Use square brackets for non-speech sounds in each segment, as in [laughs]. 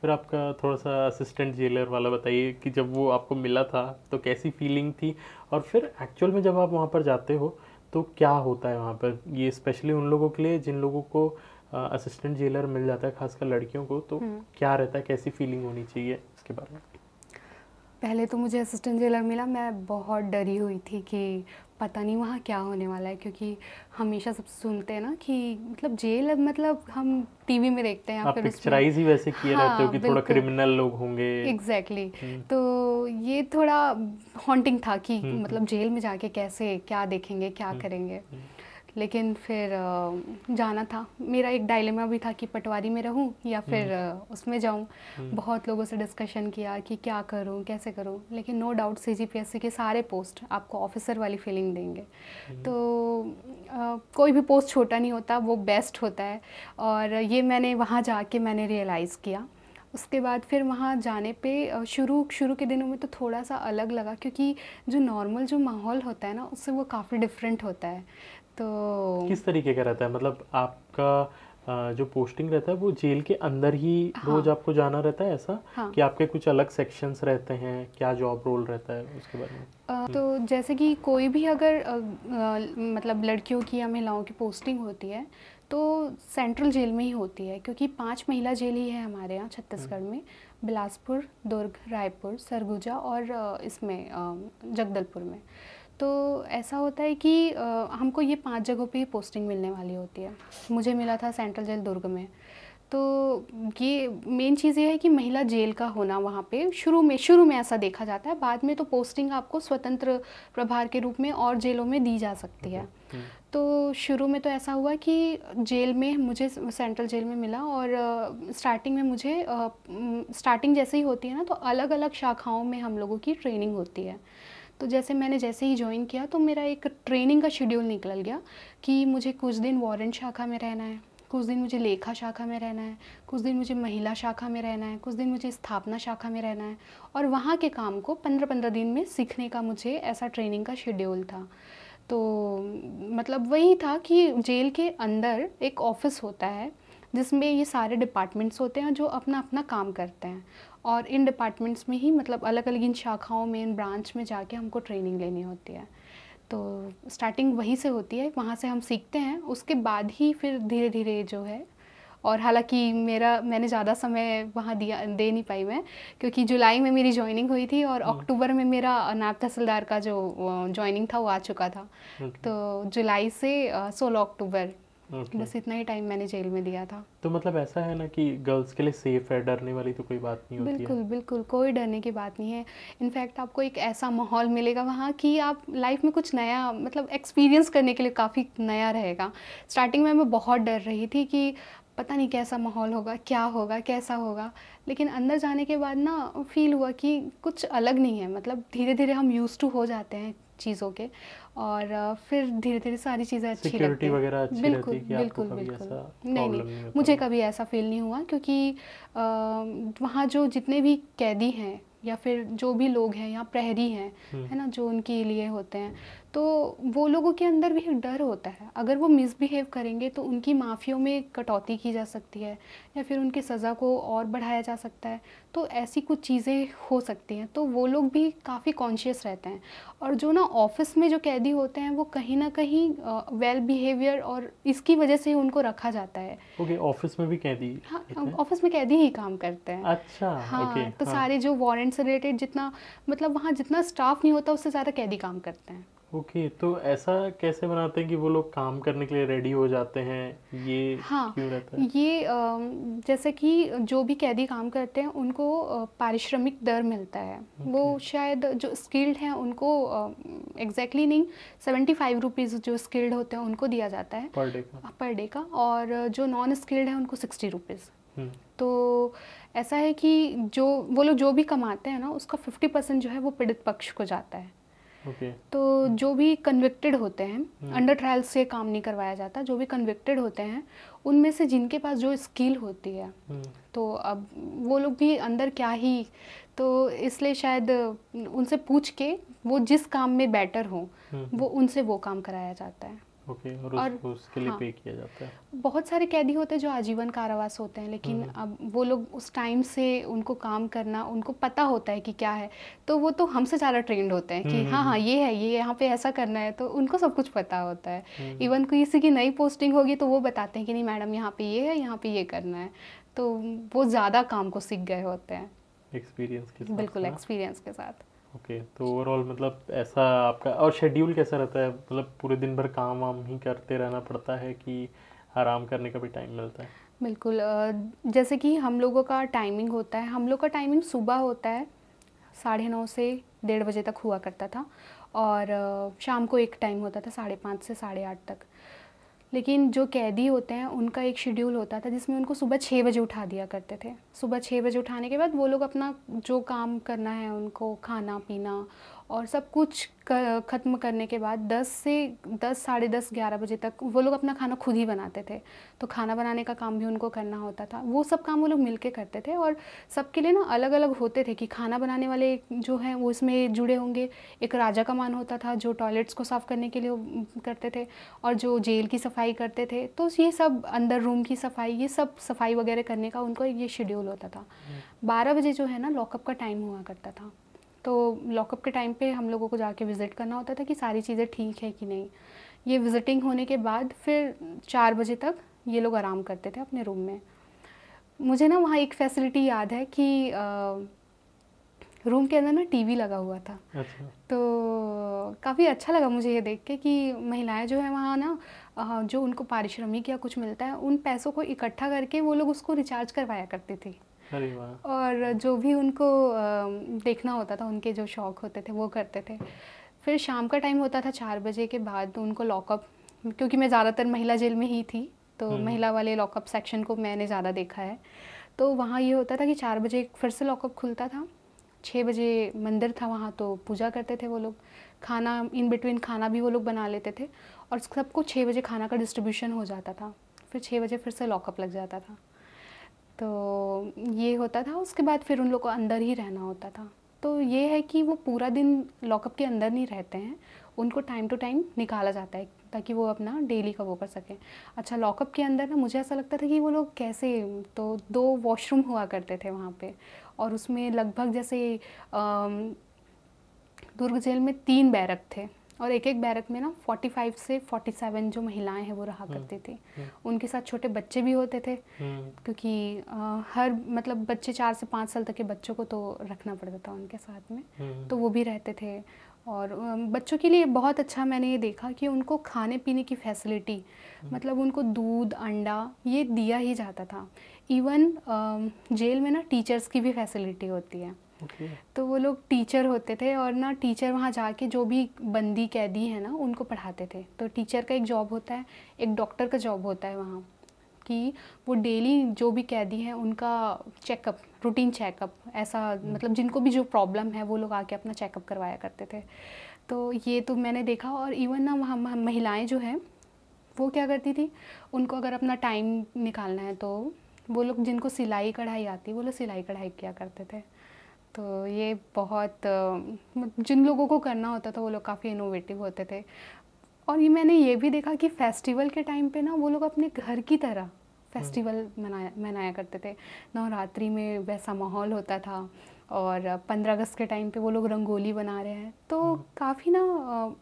फिर आपका थोड़ा सा असिस्टेंट जेलर वाला बताइए कि जब वो आपको मिला था तो कैसी फीलिंग थी और फिर एक्चुअल में जब आप वहाँ पर जाते हो तो क्या होता है वहाँ पर ये स्पेशली उन लोगों के लिए जिन लोगों को असिस्टेंट जेलर मिल जाता है खासकर लड़कियों को तो हम्म। क्या रहता है कैसी फीलिंग होनी चाहिए इसके बारे में पहले तो मुझे असिस्टेंट जेलर मिला मैं बहुत डरी हुई थी कि पता नहीं वहाँ क्या होने वाला है क्योंकि हमेशा सब सुनते हैं ना कि मतलब जेल मतलब हम टीवी में देखते हैं पिक्चराइज ही वैसे किए हाँ, रहते हो हाँ, कि थोड़ा क्रिमिनल लोग होंगे एग्जैक्टली exactly. हम्म। तो ये थोड़ा हॉन्टिंग था कि हम्म। मतलब जेल में जाके कैसे क्या देखेंगे क्या हम्म। करेंगे लेकिन फिर जाना था मेरा एक डायलेमा भी था कि पटवारी में रहूं या फिर हम्म। उसमें जाऊं हम्म। बहुत लोगों से डिस्कशन किया कि क्या करूं कैसे करूं लेकिन नो डाउट सी के सारे पोस्ट आपको ऑफिसर वाली फीलिंग देंगे हम्म। तो आ, कोई भी पोस्ट छोटा नहीं होता वो बेस्ट होता है और ये मैंने वहाँ जाके मैंने रियलाइज़ किया उसके बाद फिर वहाँ जाने पे शुरू शुरू के दिनों में तो थोड़ा सा अलग लगा क्योंकि जो नॉर्मल जो माहौल होता है ना उससे वो काफ़ी डिफरेंट होता है तो किस तरीके का रहता है मतलब आपका जो पोस्टिंग रहता है वो जेल के अंदर ही हाँ, रोज आपको जाना रहता है ऐसा हाँ, कि आपके कुछ अलग सेक्शंस रहते हैं क्या जॉब रोल रहता है उसके बारे में तो जैसे कि कोई भी अगर आ, आ, मतलब लड़कियों की या महिलाओं की पोस्टिंग होती है तो सेंट्रल जेल में ही होती है क्योंकि पांच महिला जेल ही है हमारे यहाँ छत्तीसगढ़ हम्म। में बिलासपुर दुर्ग रायपुर सरगुजा और इसमें जगदलपुर में तो ऐसा होता है कि आ, हमको ये पांच जगहों पे ही पोस्टिंग मिलने वाली होती है मुझे मिला था सेंट्रल जेल दुर्ग में तो ये मेन चीज़ ये है कि महिला जेल का होना वहाँ पे शुरू में शुरू में ऐसा देखा जाता है बाद में तो पोस्टिंग आपको स्वतंत्र प्रभार के रूप में और जेलों में दी जा सकती है हम्म। तो शुरू में तो ऐसा हुआ कि जेल में मुझे सेंट्रल जेल में मिला और स्टार्टिंग में मुझे स्टार्टिंग जैसे ही होती है ना तो अलग अलग शाखाओं में हम लोगों की ट्रेनिंग होती है तो जैसे मैंने जैसे ही ज्वाइन किया तो मेरा एक ट्रेनिंग का शेड्यूल निकल गया कि मुझे कुछ दिन वारंट शाखा में रहना है कुछ दिन मुझे लेखा शाखा में रहना है कुछ दिन मुझे महिला शाखा में रहना है कुछ दिन मुझे स्थापना शाखा में रहना है और वहाँ के काम को पंद्रह पंद्रह दिन में सीखने का मुझे ऐसा ट्रेनिंग का शेड्यूल था तो मतलब वही था कि जेल के अंदर एक ऑफिस होता है जिसमें ये सारे डिपार्टमेंट्स होते हैं जो अपना अपना काम करते हैं और इन डिपार्टमेंट्स में ही मतलब अलग अलग इन शाखाओं में इन ब्रांच में जाके हमको ट्रेनिंग लेनी होती है तो स्टार्टिंग वहीं से होती है वहाँ से हम सीखते हैं उसके बाद ही फिर धीरे धीरे जो है और हालांकि मेरा मैंने ज़्यादा समय वहाँ दिया दे नहीं पाई मैं क्योंकि जुलाई में मेरी ज्वाइनिंग हुई थी और हम्म। अक्टूबर में मेरा नायब तहसीलदार का जो ज्वाइनिंग था वो आ चुका था तो जुलाई से सोलह अक्टूबर okay. बस इतना ही टाइम मैंने जेल में दिया था तो मतलब ऐसा है ना कि गर्ल्स के लिए सेफ है डरने वाली तो कोई बात नहीं होती बिल्कुल है। बिल्कुल कोई डरने की बात नहीं है इनफैक्ट आपको एक ऐसा माहौल मिलेगा वहाँ कि आप लाइफ में कुछ नया मतलब एक्सपीरियंस करने के लिए काफ़ी नया रहेगा स्टार्टिंग में मैं बहुत डर रही थी कि पता नहीं कैसा माहौल होगा क्या होगा कैसा होगा लेकिन अंदर जाने के बाद ना फील हुआ कि कुछ अलग नहीं है मतलब धीरे धीरे हम यूज़ टू हो जाते हैं चीज़ों के और फिर धीरे धीरे सारी चीज़ें अच्छी लगती अच्छी बिल्कुल रहती बिल्कुल बिल्कुल नहीं नहीं मुझे कभी ऐसा फील नहीं हुआ क्योंकि वहाँ जो जितने भी कैदी हैं या फिर जो भी लोग हैं या प्रहरी हैं है ना जो उनके लिए होते हैं तो वो लोगों के अंदर भी एक डर होता है अगर वो मिसबिहेव करेंगे तो उनकी माफ़ियों में कटौती की जा सकती है या फिर उनकी सज़ा को और बढ़ाया जा सकता है तो ऐसी कुछ चीज़ें हो सकती हैं तो वो लोग भी काफ़ी कॉन्शियस रहते हैं और जो ना ऑफिस में जो कैदी होते हैं वो कहीं ना कहीं वेल बिहेवियर और इसकी वजह से उनको रखा जाता है ओके okay, ऑफिस में भी कैदी हाँ ऑफिस में कैदी ही काम करते हैं अच्छा हाँ okay, तो हाँ. सारे जो वारंट से रिलेटेड जितना मतलब वहाँ जितना स्टाफ नहीं होता उससे ज़्यादा कैदी काम करते हैं ओके okay, तो ऐसा कैसे बनाते हैं कि वो लोग काम करने के लिए रेडी हो जाते हैं ये हाँ, क्यों रहता है ये जैसे कि जो भी कैदी काम करते हैं उनको पारिश्रमिक दर मिलता है okay. वो शायद जो स्किल्ड हैं उनको एग्जैक्टली नहीं सेवेंटी फाइव रुपीज़ जो स्किल्ड होते हैं उनको दिया जाता है पर डे का पर हाँ, डे का और जो नॉन स्किल्ड है उनको सिक्सटी हम्म। रुपीज़ तो ऐसा है कि जो वो लोग जो भी कमाते हैं ना उसका फिफ्टी परसेंट जो है वो पीड़ित पक्ष को जाता है okay. तो जो भी कन्विक्टेड होते हैं अंडर hmm. ट्रायल से काम नहीं करवाया जाता जो भी कन्विक्टेड होते हैं उनमें से जिनके पास जो स्किल होती है hmm. तो अब वो लोग भी अंदर क्या ही तो इसलिए शायद उनसे पूछ के वो जिस काम में बेटर हो hmm. वो उनसे वो काम कराया जाता है ओके okay, और, और उसके लिए हाँ, पे किया जाता है बहुत सारे कैदी होते हैं जो आजीवन कारावास होते हैं लेकिन हम्म। अब वो लोग उस टाइम से उनको काम करना उनको पता होता है कि क्या है तो वो तो हमसे ज़्यादा ट्रेंड होते हैं कि हम्म, हाँ हाँ हम्म। ये है ये यहाँ पे ऐसा करना है तो उनको सब कुछ पता होता है इवन किसी की नई पोस्टिंग होगी तो वो बताते हैं कि नहीं मैडम यहाँ पे ये है यहाँ पे ये करना है तो वो ज़्यादा काम को सीख गए होते हैं एक्सपीरियंस के बिल्कुल एक्सपीरियंस के साथ ओके तो ओवरऑल मतलब ऐसा आपका और शेड्यूल कैसा रहता है मतलब पूरे दिन भर काम वाम ही करते रहना पड़ता है कि आराम करने का भी टाइम मिलता है बिल्कुल जैसे कि हम लोगों का टाइमिंग होता है हम लोग का टाइमिंग सुबह होता है साढ़े नौ से डेढ़ बजे तक हुआ करता था और शाम को एक टाइम होता था साढ़े पाँच से साढ़े आठ तक लेकिन जो कैदी होते हैं उनका एक शेड्यूल होता था जिसमें उनको सुबह छः बजे उठा दिया करते थे सुबह छः बजे उठाने के बाद वो लोग अपना जो काम करना है उनको खाना पीना और सब कुछ कर, ख़त्म करने के बाद 10 से 10 साढ़े दस ग्यारह बजे तक वो लोग अपना खाना खुद ही बनाते थे तो खाना बनाने का काम भी उनको करना होता था वो सब काम वो लोग मिल के करते थे और सबके लिए ना अलग अलग होते थे कि खाना बनाने वाले जो हैं वो इसमें जुड़े होंगे एक राजा का मान होता था जो टॉयलेट्स को साफ़ करने के लिए करते थे और जो जेल की सफाई करते थे तो ये सब अंदर रूम की सफाई ये सब सफाई वगैरह करने का उनको ये शेड्यूल होता था हम्म। बारह बजे जो है ना लॉकअप का टाइम हुआ करता था तो लॉकअप के टाइम पे हम लोगों को जाके विज़िट करना होता था कि सारी चीज़ें ठीक है कि नहीं ये विज़िटिंग होने के बाद फिर चार बजे तक ये लोग आराम करते थे अपने रूम में मुझे ना वहाँ एक फैसिलिटी याद है कि आ, रूम के अंदर ना टीवी लगा हुआ था अच्छा। तो काफ़ी अच्छा लगा मुझे ये देख के कि महिलाएं जो है वहाँ ना जो उनको पारिश्रमिक या कुछ मिलता है उन पैसों को इकट्ठा करके वो लोग उसको रिचार्ज करवाया करती थी और जो भी उनको देखना होता था उनके जो शौक होते थे वो करते थे फिर शाम का टाइम होता था चार बजे के बाद तो उनको लॉकअप क्योंकि मैं ज़्यादातर महिला जेल में ही थी तो हम्म। महिला वाले लॉकअप सेक्शन को मैंने ज़्यादा देखा है तो वहाँ ये होता था कि चार बजे फिर से लॉकअप खुलता था छः बजे मंदिर था वहाँ तो पूजा करते थे वो लोग खाना इन बिटवीन खाना भी वो लोग बना लेते थे और सबको छः बजे खाना का डिस्ट्रीब्यूशन हो जाता था फिर छः बजे फिर से लॉकअप लग जाता था तो ये होता था उसके बाद फिर उन लोग को अंदर ही रहना होता था तो ये है कि वो पूरा दिन लॉकअप के अंदर नहीं रहते हैं उनको टाइम टू टाइम निकाला जाता है ताकि वो अपना डेली का वो कर सकें अच्छा लॉकअप के अंदर ना मुझे ऐसा लगता था कि वो लोग कैसे तो दो वॉशरूम हुआ करते थे वहाँ पे और उसमें लगभग जैसे दुर्ग जेल में तीन बैरक थे और एक एक बैरक में ना 45 से 47 जो महिलाएं हैं वो रहा हम्म, करती थी हम्म। उनके साथ छोटे बच्चे भी होते थे हम्म। क्योंकि आ, हर मतलब बच्चे चार से पाँच साल तक के बच्चों को तो रखना पड़ता था उनके साथ में तो वो भी रहते थे और बच्चों के लिए बहुत अच्छा मैंने ये देखा कि उनको खाने पीने की फैसिलिटी मतलब उनको दूध अंडा ये दिया ही जाता था इवन जेल में ना टीचर्स की भी फैसिलिटी होती है okay. तो वो लोग टीचर होते थे और ना टीचर वहाँ जाके जो भी बंदी कैदी है ना उनको पढ़ाते थे तो टीचर का एक जॉब होता है एक डॉक्टर का जॉब होता है वहाँ कि वो डेली जो भी कैदी है उनका चेकअप रूटीन चेकअप ऐसा hmm. मतलब जिनको भी जो प्रॉब्लम है वो लोग आके अपना चेकअप करवाया करते थे तो ये तो मैंने देखा और इवन ना वहाँ महिलाएँ जो हैं वो क्या करती थी उनको अगर अपना टाइम निकालना है तो वो लोग जिनको सिलाई कढ़ाई आती वो लोग सिलाई कढ़ाई किया करते थे तो ये बहुत जिन लोगों को करना होता था वो लोग काफ़ी इनोवेटिव होते थे और ये मैंने ये भी देखा कि फेस्टिवल के टाइम पे ना वो लोग अपने घर की तरह फेस्टिवल हम्म। मनाया मनाया करते थे नवरात्रि में वैसा माहौल होता था और पंद्रह अगस्त के टाइम पे वो लोग रंगोली बना रहे हैं तो हम्म। काफ़ी ना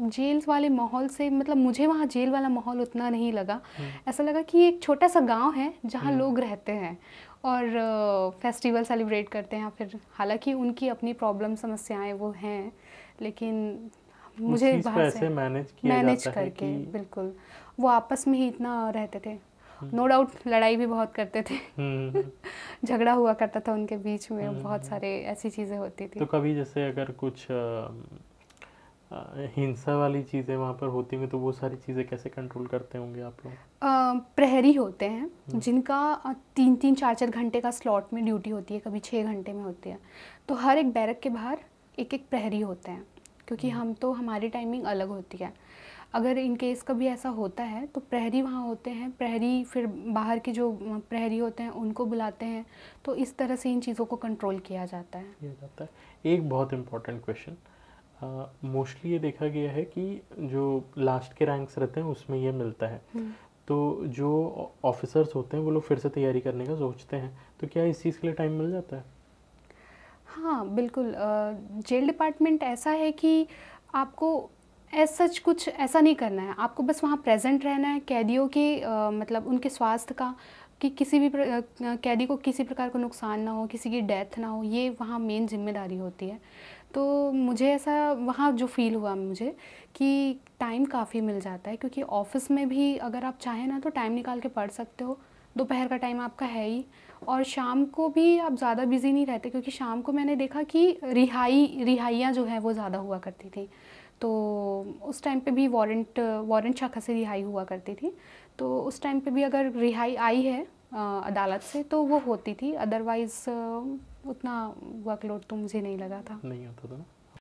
जेल्स वाले माहौल से मतलब मुझे वहाँ जेल वाला माहौल उतना नहीं लगा हम्म। ऐसा लगा कि एक छोटा सा गांव है जहाँ लोग रहते हैं और फेस्टिवल सेलिब्रेट करते हैं फिर हालांकि उनकी अपनी प्रॉब्लम समस्याएं वो हैं लेकिन मुझे बाहर से मैनेज मैनेज करके बिल्कुल वो आपस में ही इतना रहते थे नो हम्म। डाउट लड़ाई भी बहुत करते थे हम्म। [laughs] झगड़ा हुआ करता था उनके बीच में हम्म, बहुत सारे ऐसी चीज़ें होती थी तो कभी जैसे अगर कुछ हिंसा वाली चीज़ें वहाँ पर होती हैं तो वो सारी चीज़ें कैसे कंट्रोल करते होंगे आप लोग प्रहरी होते हैं हम्म। जिनका तीन तीन चार चार घंटे का स्लॉट में ड्यूटी होती है कभी छः घंटे में होती है तो हर एक बैरक के बाहर एक एक प्रहरी होते हैं क्योंकि हम्म। हम तो हमारी टाइमिंग अलग होती है अगर इन केस कभी ऐसा होता है तो प्रहरी वहाँ होते हैं प्रहरी फिर बाहर के जो प्रहरी होते हैं उनको बुलाते हैं तो इस तरह से इन चीज़ों को कंट्रोल किया जाता है किया जाता है एक बहुत इम्पोर्टेंट क्वेश्चन मोस्टली ये देखा गया है कि जो लास्ट के रैंक्स रहते हैं उसमें ये मिलता है हम्म। तो जो ऑफिसर्स होते हैं वो लोग फिर से तैयारी करने का सोचते हैं तो क्या इस चीज़ के लिए टाइम मिल जाता है हाँ बिल्कुल जेल डिपार्टमेंट ऐसा है कि आपको एज सच कुछ ऐसा नहीं करना है आपको बस वहाँ प्रेजेंट रहना है कैदियों के मतलब उनके स्वास्थ्य का कि किसी भी कैदी को किसी प्रकार का नुकसान ना हो किसी की डेथ ना हो ये वहाँ मेन जिम्मेदारी होती है तो मुझे ऐसा वहाँ जो फील हुआ मुझे कि टाइम काफ़ी मिल जाता है क्योंकि ऑफिस में भी अगर आप चाहें ना तो टाइम निकाल के पढ़ सकते हो दोपहर का टाइम आपका है ही और शाम को भी आप ज़्यादा बिज़ी नहीं रहते क्योंकि शाम को मैंने देखा कि रिहाई रिहाइयाँ जो है वो ज़्यादा हुआ करती थी तो उस टाइम पे भी वारंट वारंट शाखा से रिहाई हुआ करती थी तो उस टाइम पे भी अगर रिहाई आई है आ, अदालत से तो वो होती थी अदरवाइज़ उतना वर्कलोड तो मुझे नहीं लगा था नहीं होता था ना